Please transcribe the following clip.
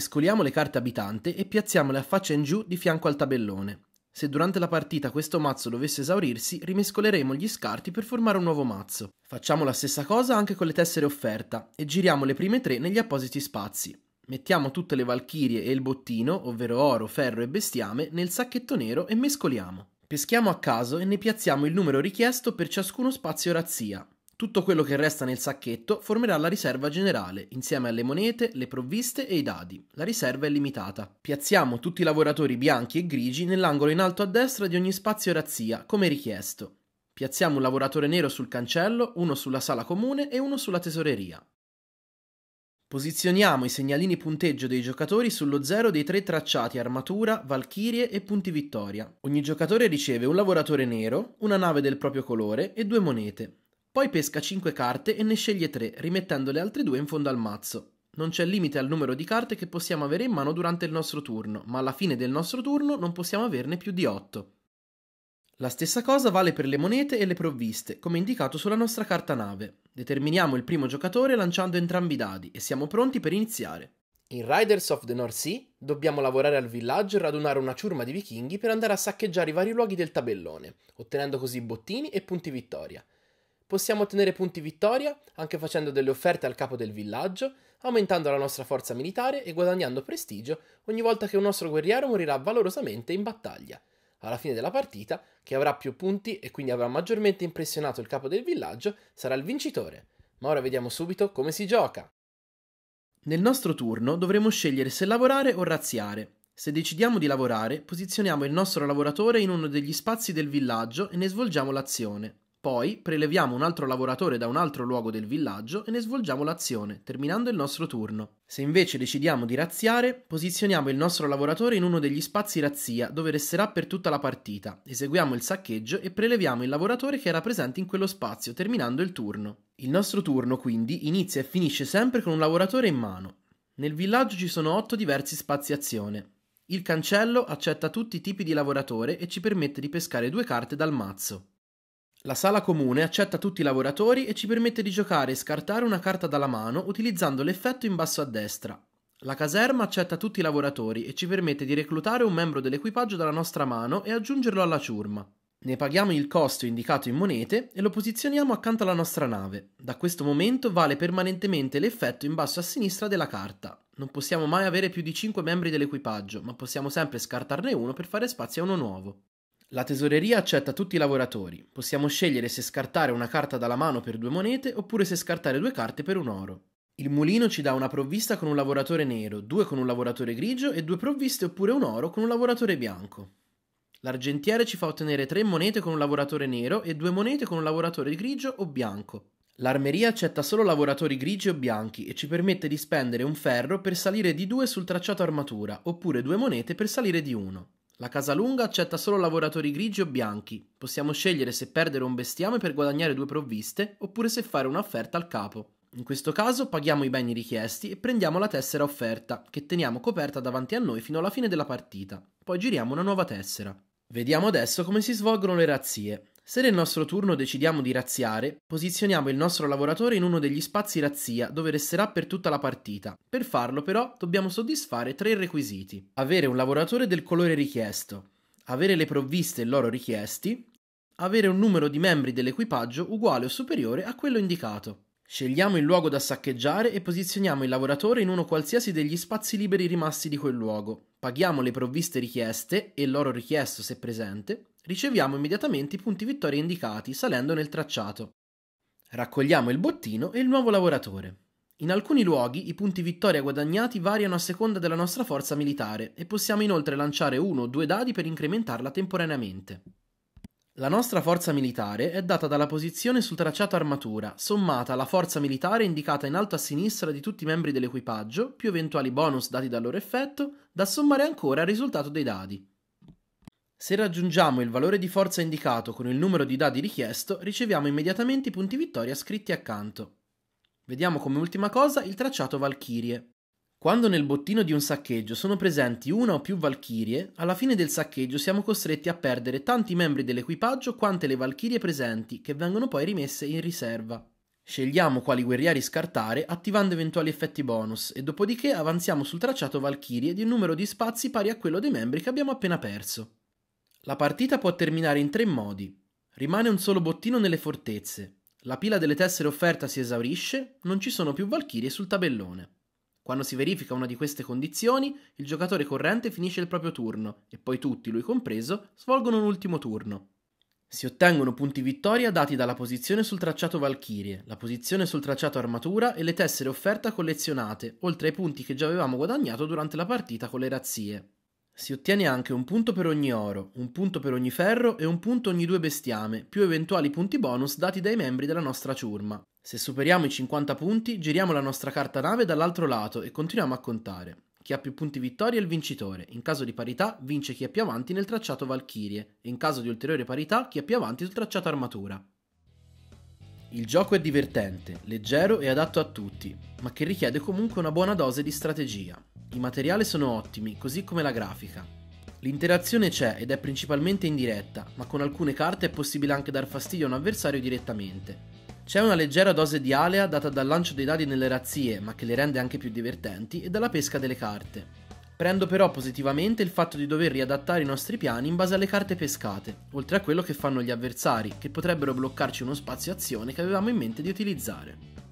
mescoliamo le carte abitante e piazziamole a faccia in giù di fianco al tabellone. Se durante la partita questo mazzo dovesse esaurirsi, rimescoleremo gli scarti per formare un nuovo mazzo. Facciamo la stessa cosa anche con le tessere offerta e giriamo le prime tre negli appositi spazi. Mettiamo tutte le valchirie e il bottino, ovvero oro, ferro e bestiame, nel sacchetto nero e mescoliamo. Peschiamo a caso e ne piazziamo il numero richiesto per ciascuno spazio razzia. Tutto quello che resta nel sacchetto formerà la riserva generale, insieme alle monete, le provviste e i dadi. La riserva è limitata. Piazziamo tutti i lavoratori bianchi e grigi nell'angolo in alto a destra di ogni spazio razzia, come richiesto. Piazziamo un lavoratore nero sul cancello, uno sulla sala comune e uno sulla tesoreria. Posizioniamo i segnalini punteggio dei giocatori sullo zero dei tre tracciati armatura, valchirie e punti vittoria. Ogni giocatore riceve un lavoratore nero, una nave del proprio colore e due monete. Poi pesca 5 carte e ne sceglie 3, rimettendo le altre due in fondo al mazzo. Non c'è limite al numero di carte che possiamo avere in mano durante il nostro turno, ma alla fine del nostro turno non possiamo averne più di 8. La stessa cosa vale per le monete e le provviste, come indicato sulla nostra carta nave. Determiniamo il primo giocatore lanciando entrambi i dadi e siamo pronti per iniziare. In Riders of the North Sea dobbiamo lavorare al villaggio e radunare una ciurma di vichinghi per andare a saccheggiare i vari luoghi del tabellone, ottenendo così bottini e punti vittoria. Possiamo ottenere punti vittoria anche facendo delle offerte al capo del villaggio, aumentando la nostra forza militare e guadagnando prestigio ogni volta che un nostro guerriero morirà valorosamente in battaglia. Alla fine della partita, chi avrà più punti e quindi avrà maggiormente impressionato il capo del villaggio sarà il vincitore. Ma ora vediamo subito come si gioca. Nel nostro turno dovremo scegliere se lavorare o razziare. Se decidiamo di lavorare, posizioniamo il nostro lavoratore in uno degli spazi del villaggio e ne svolgiamo l'azione. Poi preleviamo un altro lavoratore da un altro luogo del villaggio e ne svolgiamo l'azione, terminando il nostro turno. Se invece decidiamo di razziare, posizioniamo il nostro lavoratore in uno degli spazi razzia dove resterà per tutta la partita, eseguiamo il saccheggio e preleviamo il lavoratore che era presente in quello spazio, terminando il turno. Il nostro turno quindi inizia e finisce sempre con un lavoratore in mano. Nel villaggio ci sono otto diversi spazi azione. Il cancello accetta tutti i tipi di lavoratore e ci permette di pescare due carte dal mazzo. La sala comune accetta tutti i lavoratori e ci permette di giocare e scartare una carta dalla mano utilizzando l'effetto in basso a destra. La caserma accetta tutti i lavoratori e ci permette di reclutare un membro dell'equipaggio dalla nostra mano e aggiungerlo alla ciurma. Ne paghiamo il costo indicato in monete e lo posizioniamo accanto alla nostra nave. Da questo momento vale permanentemente l'effetto in basso a sinistra della carta. Non possiamo mai avere più di 5 membri dell'equipaggio, ma possiamo sempre scartarne uno per fare spazio a uno nuovo. La tesoreria accetta tutti i lavoratori. Possiamo scegliere se scartare una carta dalla mano per due monete oppure se scartare due carte per un oro. Il mulino ci dà una provvista con un lavoratore nero, due con un lavoratore grigio e due provviste oppure un oro con un lavoratore bianco. L'argentiere ci fa ottenere tre monete con un lavoratore nero e due monete con un lavoratore grigio o bianco. L'armeria accetta solo lavoratori grigi o bianchi e ci permette di spendere un ferro per salire di due sul tracciato armatura, oppure due monete per salire di uno. La Casalunga accetta solo lavoratori grigi o bianchi. Possiamo scegliere se perdere un bestiame per guadagnare due provviste oppure se fare un'offerta al capo. In questo caso paghiamo i beni richiesti e prendiamo la tessera offerta, che teniamo coperta davanti a noi fino alla fine della partita. Poi giriamo una nuova tessera. Vediamo adesso come si svolgono le razzie. Se nel nostro turno decidiamo di razziare, posizioniamo il nostro lavoratore in uno degli spazi razzia dove resterà per tutta la partita. Per farlo però dobbiamo soddisfare tre requisiti. Avere un lavoratore del colore richiesto, avere le provviste e l'oro richiesti, avere un numero di membri dell'equipaggio uguale o superiore a quello indicato. Scegliamo il luogo da saccheggiare e posizioniamo il lavoratore in uno qualsiasi degli spazi liberi rimasti di quel luogo. Paghiamo le provviste richieste e l'oro richiesto se presente riceviamo immediatamente i punti vittoria indicati salendo nel tracciato. Raccogliamo il bottino e il nuovo lavoratore. In alcuni luoghi i punti vittoria guadagnati variano a seconda della nostra forza militare e possiamo inoltre lanciare uno o due dadi per incrementarla temporaneamente. La nostra forza militare è data dalla posizione sul tracciato armatura, sommata alla forza militare indicata in alto a sinistra di tutti i membri dell'equipaggio, più eventuali bonus dati dal loro effetto, da sommare ancora al risultato dei dadi. Se raggiungiamo il valore di forza indicato con il numero di dadi richiesto, riceviamo immediatamente i punti vittoria scritti accanto. Vediamo come ultima cosa il tracciato Valchirie. Quando nel bottino di un saccheggio sono presenti una o più Valchirie, alla fine del saccheggio siamo costretti a perdere tanti membri dell'equipaggio quante le Valchirie presenti, che vengono poi rimesse in riserva. Scegliamo quali guerrieri scartare attivando eventuali effetti bonus e dopodiché avanziamo sul tracciato Valchirie di un numero di spazi pari a quello dei membri che abbiamo appena perso. La partita può terminare in tre modi. Rimane un solo bottino nelle fortezze. La pila delle tessere offerta si esaurisce, non ci sono più valchirie sul tabellone. Quando si verifica una di queste condizioni, il giocatore corrente finisce il proprio turno e poi tutti, lui compreso, svolgono un ultimo turno. Si ottengono punti vittoria dati dalla posizione sul tracciato Valchirie, la posizione sul tracciato Armatura e le tessere offerta collezionate, oltre ai punti che già avevamo guadagnato durante la partita con le razzie. Si ottiene anche un punto per ogni oro, un punto per ogni ferro e un punto ogni due bestiame, più eventuali punti bonus dati dai membri della nostra ciurma. Se superiamo i 50 punti, giriamo la nostra carta nave dall'altro lato e continuiamo a contare. Chi ha più punti vittoria è il vincitore, in caso di parità vince chi è più avanti nel tracciato Valchirie e in caso di ulteriore parità chi è più avanti sul tracciato Armatura. Il gioco è divertente, leggero e adatto a tutti, ma che richiede comunque una buona dose di strategia. I materiali sono ottimi, così come la grafica. L'interazione c'è ed è principalmente indiretta, ma con alcune carte è possibile anche dar fastidio a un avversario direttamente. C'è una leggera dose di alea data dal lancio dei dadi nelle razzie, ma che le rende anche più divertenti, e dalla pesca delle carte. Prendo però positivamente il fatto di dover riadattare i nostri piani in base alle carte pescate, oltre a quello che fanno gli avversari, che potrebbero bloccarci uno spazio azione che avevamo in mente di utilizzare.